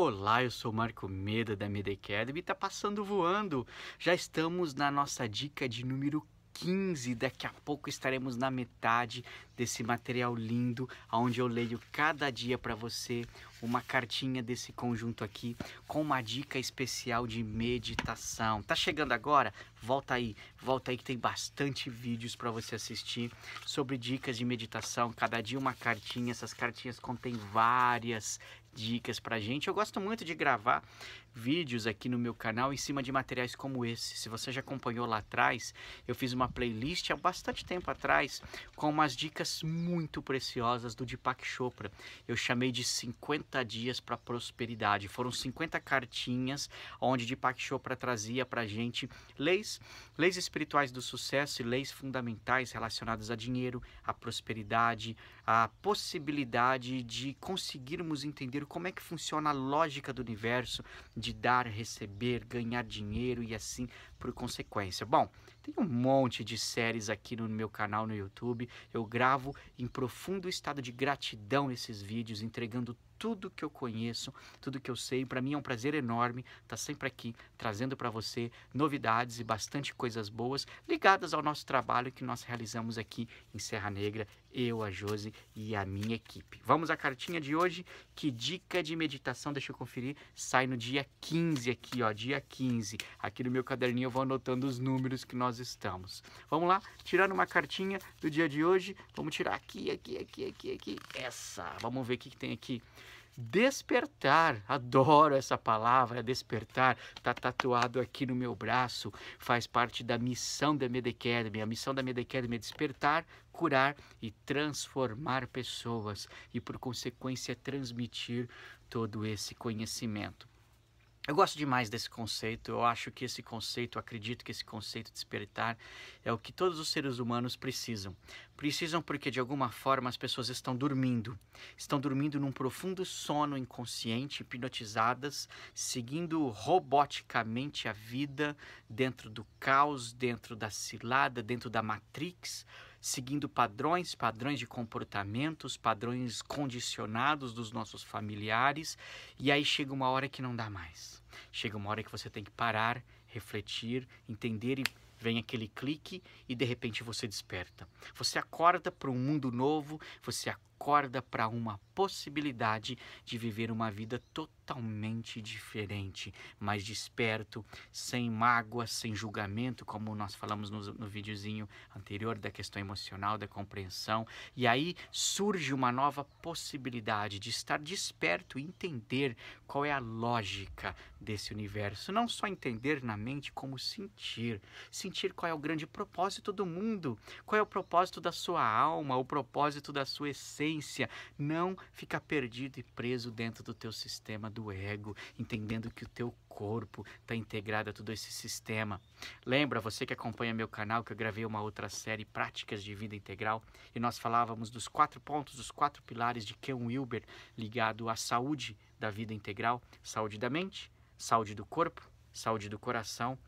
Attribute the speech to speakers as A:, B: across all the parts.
A: Olá, eu sou Marco Meda da Meda Academy, tá passando voando. Já estamos na nossa dica de número 15. Daqui a pouco estaremos na metade desse material lindo, onde eu leio cada dia para você uma cartinha desse conjunto aqui com uma dica especial de meditação. Tá chegando agora? Volta aí, volta aí que tem bastante vídeos para você assistir sobre dicas de meditação. Cada dia uma cartinha, essas cartinhas contêm várias dicas pra gente. Eu gosto muito de gravar vídeos aqui no meu canal em cima de materiais como esse. Se você já acompanhou lá atrás, eu fiz uma playlist há bastante tempo atrás com umas dicas muito preciosas do Deepak Chopra. Eu chamei de 50 dias para prosperidade. Foram 50 cartinhas onde Deepak Chopra trazia para gente leis, leis espirituais do sucesso e leis fundamentais relacionadas a dinheiro, a prosperidade, a possibilidade de conseguirmos entender como é que funciona a lógica do universo, de dar, receber, ganhar dinheiro e assim por consequência. Bom, tem um monte de séries aqui no meu canal no YouTube. Eu gravo em profundo estado de gratidão esses vídeos, entregando tudo que eu conheço, tudo que eu sei. Para mim é um prazer enorme estar tá sempre aqui trazendo para você novidades e bastante coisas boas ligadas ao nosso trabalho que nós realizamos aqui em Serra Negra, eu, a Josi e a minha equipe. Vamos à cartinha de hoje, que dica de meditação, deixa eu conferir, sai no dia 15 aqui, ó, dia 15. Aqui no meu caderninho eu vou anotando os números que nós estamos. Vamos lá, tirando uma cartinha do dia de hoje, vamos tirar aqui, aqui, aqui, aqui, aqui, essa. Vamos ver o que, que tem aqui. Despertar, adoro essa palavra, despertar, está tatuado aqui no meu braço, faz parte da missão da Medecademy. A missão da Medecademy é despertar, curar e transformar pessoas e, por consequência, transmitir todo esse conhecimento. Eu gosto demais desse conceito, eu acho que esse conceito, acredito que esse conceito de despertar é o que todos os seres humanos precisam. Precisam porque de alguma forma as pessoas estão dormindo, estão dormindo num profundo sono inconsciente, hipnotizadas, seguindo roboticamente a vida dentro do caos, dentro da cilada, dentro da matrix, seguindo padrões, padrões de comportamentos, padrões condicionados dos nossos familiares, e aí chega uma hora que não dá mais. Chega uma hora que você tem que parar, refletir, entender e vem aquele clique e de repente você desperta. Você acorda para um mundo novo, você acorda para uma possibilidade de viver uma vida totalmente totalmente diferente, mais desperto, sem mágoa, sem julgamento, como nós falamos no, no videozinho anterior da questão emocional, da compreensão. E aí surge uma nova possibilidade de estar desperto e entender qual é a lógica desse universo. Não só entender na mente, como sentir. Sentir qual é o grande propósito do mundo, qual é o propósito da sua alma, o propósito da sua essência. Não ficar perdido e preso dentro do teu sistema do ego, entendendo que o teu corpo está integrado a todo esse sistema. Lembra, você que acompanha meu canal, que eu gravei uma outra série, Práticas de Vida Integral, e nós falávamos dos quatro pontos, dos quatro pilares de Ken Wilber ligado à saúde da vida integral, saúde da mente, saúde do corpo, saúde do coração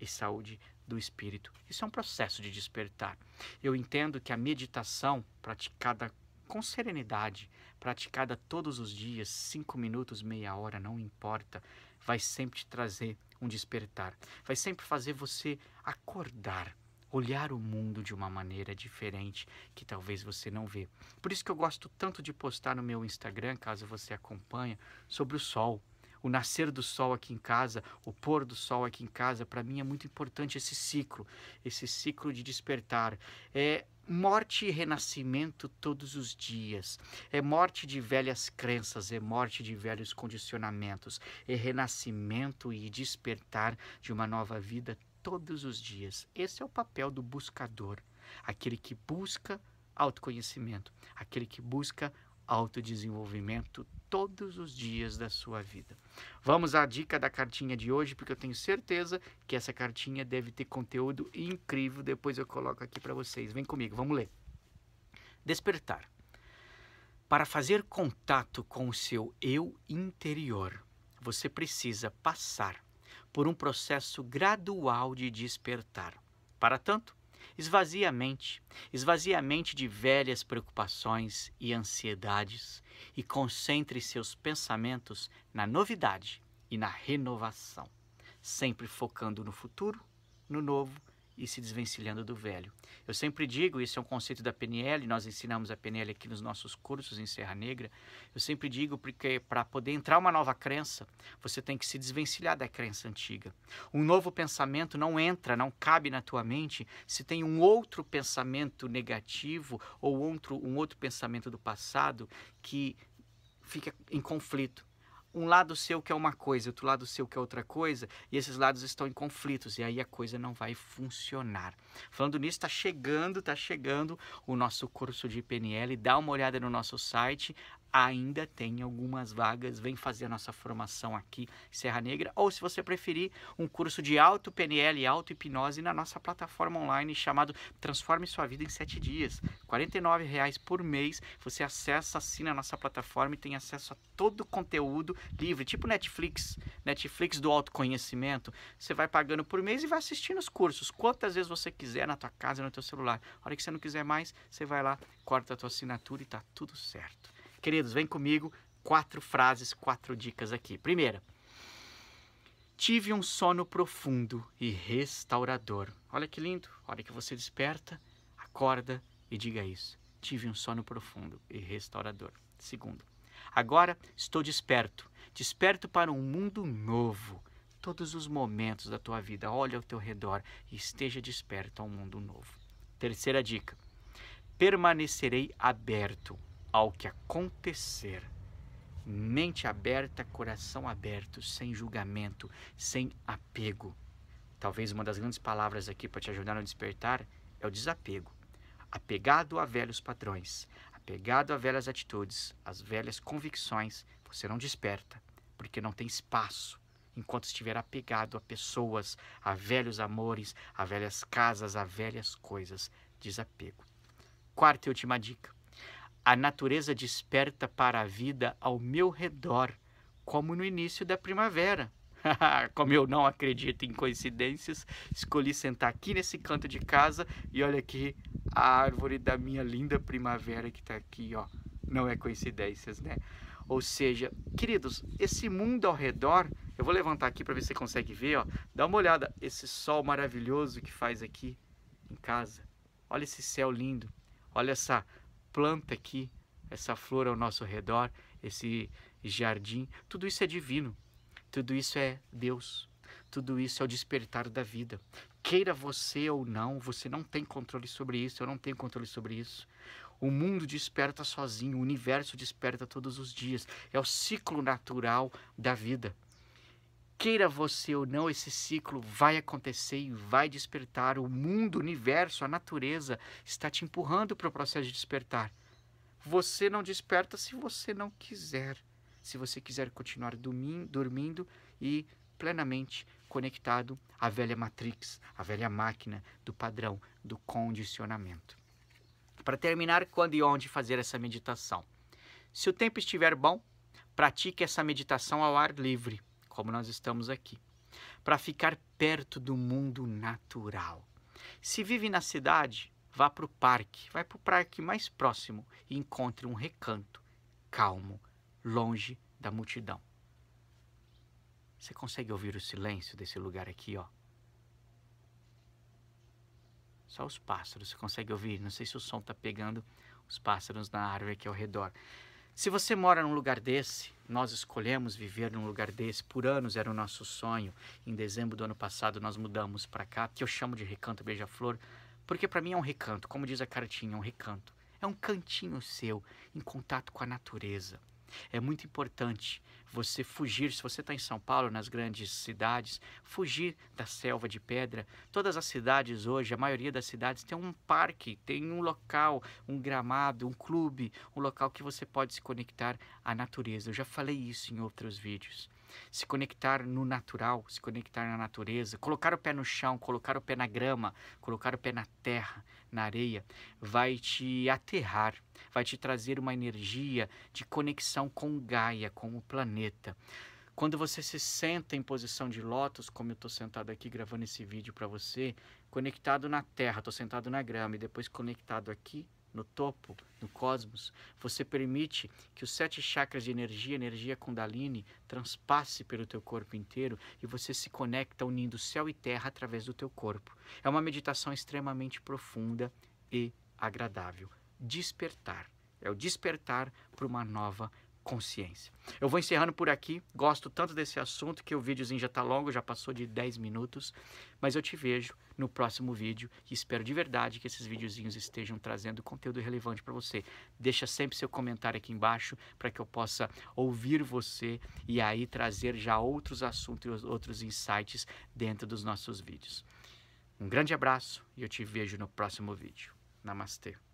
A: e saúde do espírito. Isso é um processo de despertar. Eu entendo que a meditação praticada com serenidade, praticada todos os dias, cinco minutos, meia hora, não importa, vai sempre te trazer um despertar, vai sempre fazer você acordar, olhar o mundo de uma maneira diferente que talvez você não vê. Por isso que eu gosto tanto de postar no meu Instagram, caso você acompanha, sobre o sol o nascer do sol aqui em casa, o pôr do sol aqui em casa, para mim é muito importante esse ciclo, esse ciclo de despertar. É morte e renascimento todos os dias. É morte de velhas crenças, é morte de velhos condicionamentos, é renascimento e despertar de uma nova vida todos os dias. Esse é o papel do buscador, aquele que busca autoconhecimento, aquele que busca autodesenvolvimento todos os dias da sua vida. Vamos à dica da cartinha de hoje, porque eu tenho certeza que essa cartinha deve ter conteúdo incrível. Depois eu coloco aqui para vocês. Vem comigo, vamos ler. Despertar. Para fazer contato com o seu eu interior, você precisa passar por um processo gradual de despertar. Para tanto, Esvazie a mente, esvazie a mente de velhas preocupações e ansiedades e concentre seus pensamentos na novidade e na renovação, sempre focando no futuro, no novo e se desvencilhando do velho. Eu sempre digo, isso é um conceito da PNL, nós ensinamos a PNL aqui nos nossos cursos em Serra Negra. Eu sempre digo porque para poder entrar uma nova crença, você tem que se desvencilhar da crença antiga. Um novo pensamento não entra, não cabe na tua mente se tem um outro pensamento negativo ou outro um outro pensamento do passado que fica em conflito um lado seu que é uma coisa, outro lado seu que é outra coisa, e esses lados estão em conflitos, e aí a coisa não vai funcionar. Falando nisso, está chegando, está chegando o nosso curso de PNL, dá uma olhada no nosso site, ainda tem algumas vagas. Vem fazer a nossa formação aqui, Serra Negra, ou se você preferir, um curso de auto PNL e auto hipnose na nossa plataforma online chamado Transforme sua vida em 7 dias. R$ reais por mês. Você acessa, assina a nossa plataforma e tem acesso a todo o conteúdo livre, tipo Netflix, Netflix do autoconhecimento. Você vai pagando por mês e vai assistindo os cursos quantas vezes você quiser na tua casa, no teu celular. A hora que você não quiser mais, você vai lá, corta a tua assinatura e tá tudo certo. Queridos, vem comigo, quatro frases, quatro dicas aqui. Primeira, tive um sono profundo e restaurador. Olha que lindo, a hora que você desperta, acorda e diga isso. Tive um sono profundo e restaurador. Segundo, agora estou desperto, desperto para um mundo novo. Todos os momentos da tua vida, olha ao teu redor e esteja desperto a um mundo novo. Terceira dica: permanecerei aberto ao que acontecer. Mente aberta, coração aberto, sem julgamento, sem apego. Talvez uma das grandes palavras aqui para te ajudar no despertar é o desapego. Apegado a velhos padrões, apegado a velhas atitudes, às velhas convicções, você não desperta, porque não tem espaço enquanto estiver apegado a pessoas, a velhos amores, a velhas casas, a velhas coisas. Desapego. Quarta e última dica: a natureza desperta para a vida ao meu redor, como no início da primavera. como eu não acredito em coincidências, escolhi sentar aqui nesse canto de casa e olha aqui a árvore da minha linda primavera que está aqui, ó. Não é coincidências, né? Ou seja, queridos, esse mundo ao redor, eu vou levantar aqui para ver se você consegue ver, ó. Dá uma olhada esse sol maravilhoso que faz aqui em casa. Olha esse céu lindo. Olha essa planta aqui, essa flor ao nosso redor, esse jardim, tudo isso é divino, tudo isso é Deus, tudo isso é o despertar da vida. Queira você ou não, você não tem controle sobre isso, eu não tenho controle sobre isso. O mundo desperta sozinho, o universo desperta todos os dias. É o ciclo natural da vida queira você ou não, esse ciclo vai acontecer e vai despertar. O mundo, o universo, a natureza está te empurrando para o processo de despertar. Você não desperta se você não quiser. Se você quiser continuar dormindo e plenamente conectado à velha matrix, à velha máquina do padrão, do condicionamento. Para terminar, quando e onde fazer essa meditação? Se o tempo estiver bom, pratique essa meditação ao ar livre como nós estamos aqui, para ficar perto do mundo natural. Se vive na cidade, vá para o parque, vai para o parque mais próximo e encontre um recanto calmo, longe da multidão. Você consegue ouvir o silêncio desse lugar aqui, ó? Só os pássaros, você consegue ouvir? Não sei se o som está pegando os pássaros na árvore aqui ao redor. Se você mora num lugar desse, nós escolhemos viver num lugar desse, por anos era o nosso sonho. Em dezembro do ano passado nós mudamos para cá, que eu chamo de Recanto Beija-Flor, porque para mim é um recanto, como diz a cartinha, é um recanto. É um cantinho seu, em contato com a natureza. É muito importante você fugir, se você está em São Paulo, nas grandes cidades, fugir da selva de pedra. Todas as cidades hoje, a maioria das cidades tem um parque, tem um local, um gramado, um clube, um local que você pode se conectar à natureza. Eu já falei isso em outros vídeos. Se conectar no natural, se conectar na natureza, colocar o pé no chão, colocar o pé na grama, colocar o pé na terra na areia vai te aterrar, vai te trazer uma energia de conexão com Gaia, com o planeta. Quando você se senta em posição de lótus, como eu estou sentado aqui gravando esse vídeo para você, conectado na terra, estou sentado na grama e depois conectado aqui no topo, no cosmos. Você permite que os sete chakras de energia, energia Kundalini, transpasse pelo teu corpo inteiro e você se conecta unindo céu e terra através do teu corpo. É uma meditação extremamente profunda e agradável. Despertar. É o despertar para uma nova consciência. Eu vou encerrando por aqui. Gosto tanto desse assunto que o videozinho já está longo, já passou de 10 minutos, mas eu te vejo no próximo vídeo e espero de verdade que esses videozinhos estejam trazendo conteúdo relevante para você. Deixa sempre seu comentário aqui embaixo para que eu possa ouvir você e aí trazer já outros assuntos e outros insights dentro dos nossos vídeos. Um grande abraço e eu te vejo no próximo vídeo. Namastê.